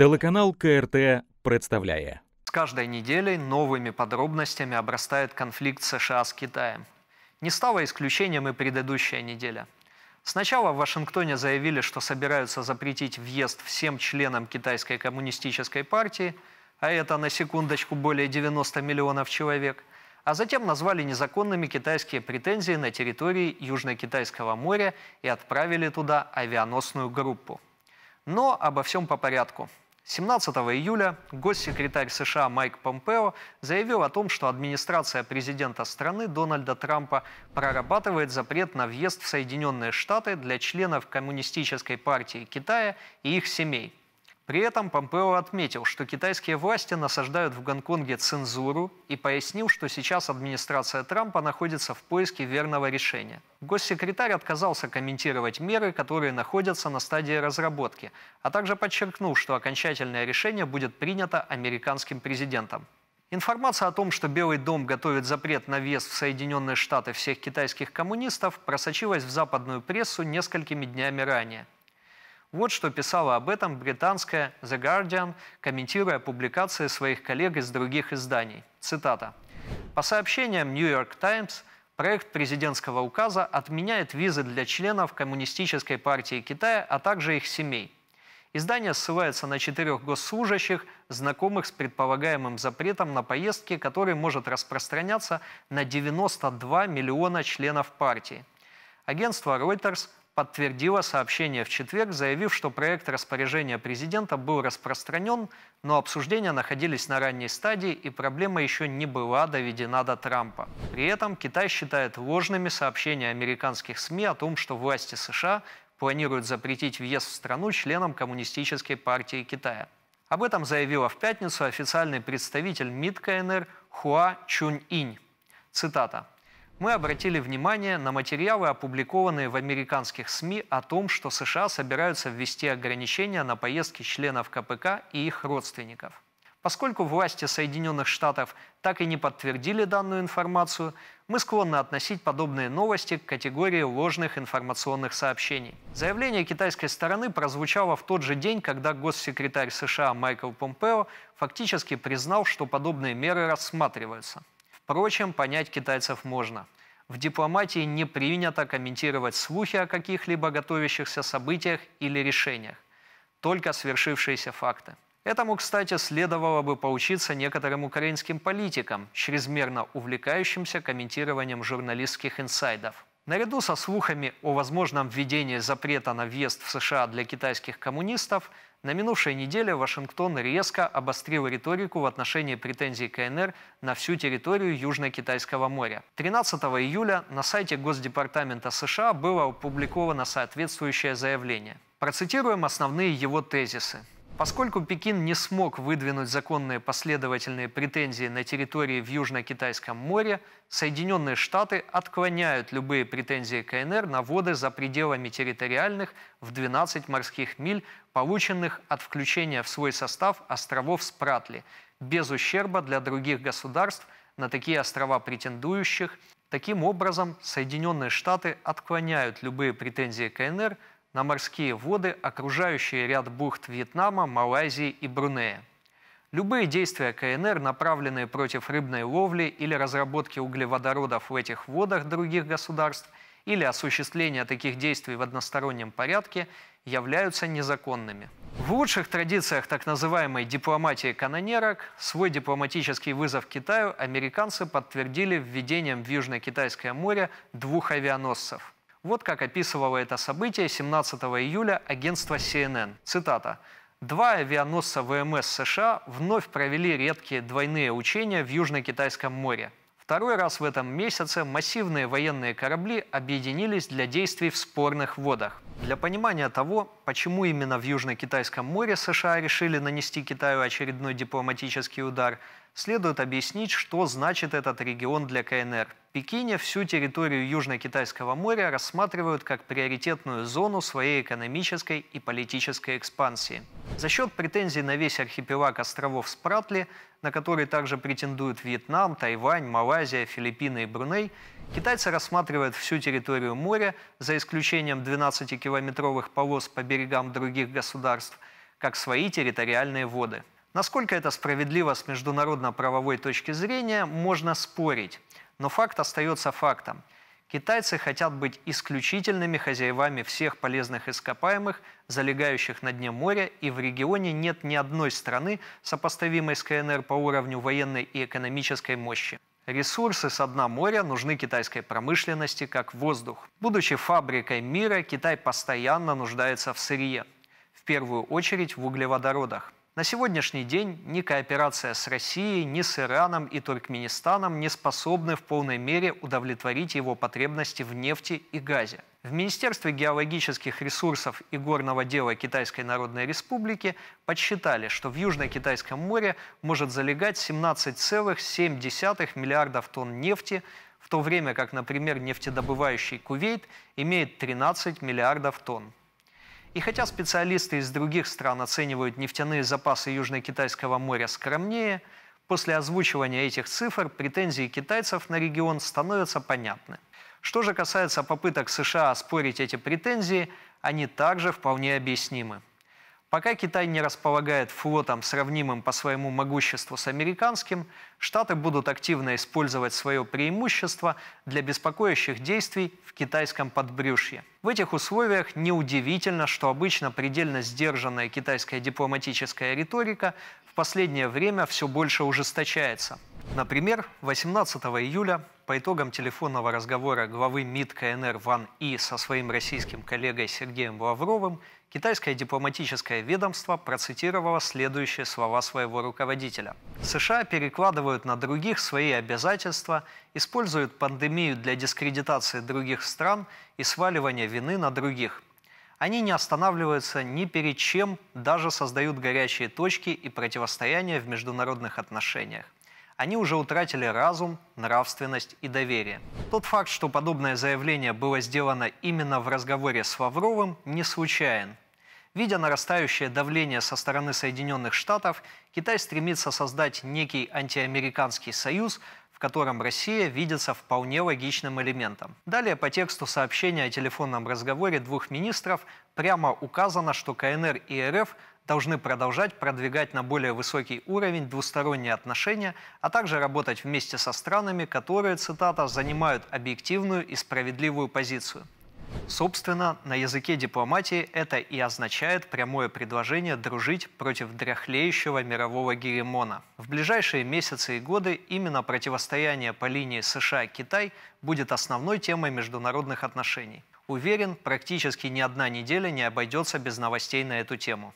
Телеканал КРТ представляет. С каждой неделей новыми подробностями обрастает конфликт США с Китаем. Не стало исключением и предыдущая неделя. Сначала в Вашингтоне заявили, что собираются запретить въезд всем членам Китайской коммунистической партии, а это на секундочку более 90 миллионов человек, а затем назвали незаконными китайские претензии на территории Южно-Китайского моря и отправили туда авианосную группу. Но обо всем по порядку. 17 июля госсекретарь США Майк Помпео заявил о том, что администрация президента страны Дональда Трампа прорабатывает запрет на въезд в Соединенные Штаты для членов Коммунистической партии Китая и их семей – при этом Помпео отметил, что китайские власти насаждают в Гонконге цензуру и пояснил, что сейчас администрация Трампа находится в поиске верного решения. Госсекретарь отказался комментировать меры, которые находятся на стадии разработки, а также подчеркнул, что окончательное решение будет принято американским президентом. Информация о том, что Белый дом готовит запрет на вес в Соединенные Штаты всех китайских коммунистов, просочилась в западную прессу несколькими днями ранее. Вот что писала об этом британская The Guardian, комментируя публикации своих коллег из других изданий. Цитата. По сообщениям New York Times, проект президентского указа отменяет визы для членов Коммунистической партии Китая, а также их семей. Издание ссылается на четырех госслужащих, знакомых с предполагаемым запретом на поездки, который может распространяться на 92 миллиона членов партии. Агентство Reuters – подтвердила сообщение в четверг, заявив, что проект распоряжения президента был распространен, но обсуждения находились на ранней стадии и проблема еще не была доведена до Трампа. При этом Китай считает ложными сообщения американских СМИ о том, что власти США планируют запретить въезд в страну членам Коммунистической партии Китая. Об этом заявила в пятницу официальный представитель МИД КНР Хуа Чунь Инь. Цитата мы обратили внимание на материалы, опубликованные в американских СМИ о том, что США собираются ввести ограничения на поездки членов КПК и их родственников. Поскольку власти Соединенных Штатов так и не подтвердили данную информацию, мы склонны относить подобные новости к категории ложных информационных сообщений. Заявление китайской стороны прозвучало в тот же день, когда госсекретарь США Майкл Помпео фактически признал, что подобные меры рассматриваются. Впрочем, понять китайцев можно. В дипломатии не принято комментировать слухи о каких-либо готовящихся событиях или решениях, только свершившиеся факты. Этому, кстати, следовало бы поучиться некоторым украинским политикам, чрезмерно увлекающимся комментированием журналистских инсайдов – Наряду со слухами о возможном введении запрета на въезд в США для китайских коммунистов, на минувшей неделе Вашингтон резко обострил риторику в отношении претензий КНР на всю территорию Южно-Китайского моря. 13 июля на сайте Госдепартамента США было опубликовано соответствующее заявление. Процитируем основные его тезисы. Поскольку Пекин не смог выдвинуть законные последовательные претензии на территории в Южно-Китайском море, Соединенные Штаты отклоняют любые претензии КНР на воды за пределами территориальных в 12 морских миль, полученных от включения в свой состав островов Спратли, без ущерба для других государств на такие острова претендующих. Таким образом, Соединенные Штаты отклоняют любые претензии КНР – на морские воды, окружающие ряд бухт Вьетнама, Малайзии и Брунея. Любые действия КНР, направленные против рыбной ловли или разработки углеводородов в этих водах других государств, или осуществление таких действий в одностороннем порядке, являются незаконными. В лучших традициях так называемой дипломатии канонерок свой дипломатический вызов Китаю американцы подтвердили введением в Южно-Китайское море двух авианосцев – вот как описывало это событие 17 июля агентство CNN. Цитата. Два авианосца ВМС США вновь провели редкие двойные учения в Южно-Китайском море. Второй раз в этом месяце массивные военные корабли объединились для действий в спорных водах. Для понимания того, почему именно в Южно-Китайском море США решили нанести Китаю очередной дипломатический удар, следует объяснить, что значит этот регион для КНР. Пекине всю территорию Южно-Китайского моря рассматривают как приоритетную зону своей экономической и политической экспансии. За счет претензий на весь архипелаг островов Спратли, на который также претендуют Вьетнам, Тайвань, Малайзия, Филиппины и Бруней, Китайцы рассматривают всю территорию моря, за исключением 12-километровых полос по берегам других государств, как свои территориальные воды. Насколько это справедливо с международно-правовой точки зрения, можно спорить. Но факт остается фактом. Китайцы хотят быть исключительными хозяевами всех полезных ископаемых, залегающих на дне моря, и в регионе нет ни одной страны, сопоставимой с КНР по уровню военной и экономической мощи. Ресурсы с дна моря нужны китайской промышленности как воздух. Будучи фабрикой мира, Китай постоянно нуждается в сырье. В первую очередь в углеводородах. На сегодняшний день ни кооперация с Россией, ни с Ираном и Туркменистаном не способны в полной мере удовлетворить его потребности в нефти и газе. В Министерстве геологических ресурсов и горного дела Китайской Народной Республики подсчитали, что в Южно-Китайском море может залегать 17,7 миллиардов тонн нефти, в то время как, например, нефтедобывающий Кувейт имеет 13 миллиардов тонн. И хотя специалисты из других стран оценивают нефтяные запасы Южно-Китайского моря скромнее, после озвучивания этих цифр претензии китайцев на регион становятся понятны. Что же касается попыток США оспорить эти претензии, они также вполне объяснимы. Пока Китай не располагает флотом, сравнимым по своему могуществу с американским, Штаты будут активно использовать свое преимущество для беспокоящих действий в китайском подбрюшье. В этих условиях неудивительно, что обычно предельно сдержанная китайская дипломатическая риторика в последнее время все больше ужесточается. Например, 18 июля по итогам телефонного разговора главы МИД КНР Ван И со своим российским коллегой Сергеем Лавровым – китайское дипломатическое ведомство процитировало следующие слова своего руководителя. США перекладывают на других свои обязательства, используют пандемию для дискредитации других стран и сваливания вины на других. Они не останавливаются ни перед чем, даже создают горячие точки и противостояния в международных отношениях они уже утратили разум, нравственность и доверие. Тот факт, что подобное заявление было сделано именно в разговоре с Лавровым, не случайен. Видя нарастающее давление со стороны Соединенных Штатов, Китай стремится создать некий антиамериканский союз, в котором Россия видится вполне логичным элементом. Далее по тексту сообщения о телефонном разговоре двух министров прямо указано, что КНР и РФ должны продолжать продвигать на более высокий уровень двусторонние отношения, а также работать вместе со странами, которые, цитата, «занимают объективную и справедливую позицию». Собственно, на языке дипломатии это и означает прямое предложение дружить против дряхлеющего мирового гегемона. В ближайшие месяцы и годы именно противостояние по линии США-Китай будет основной темой международных отношений. Уверен, практически ни одна неделя не обойдется без новостей на эту тему.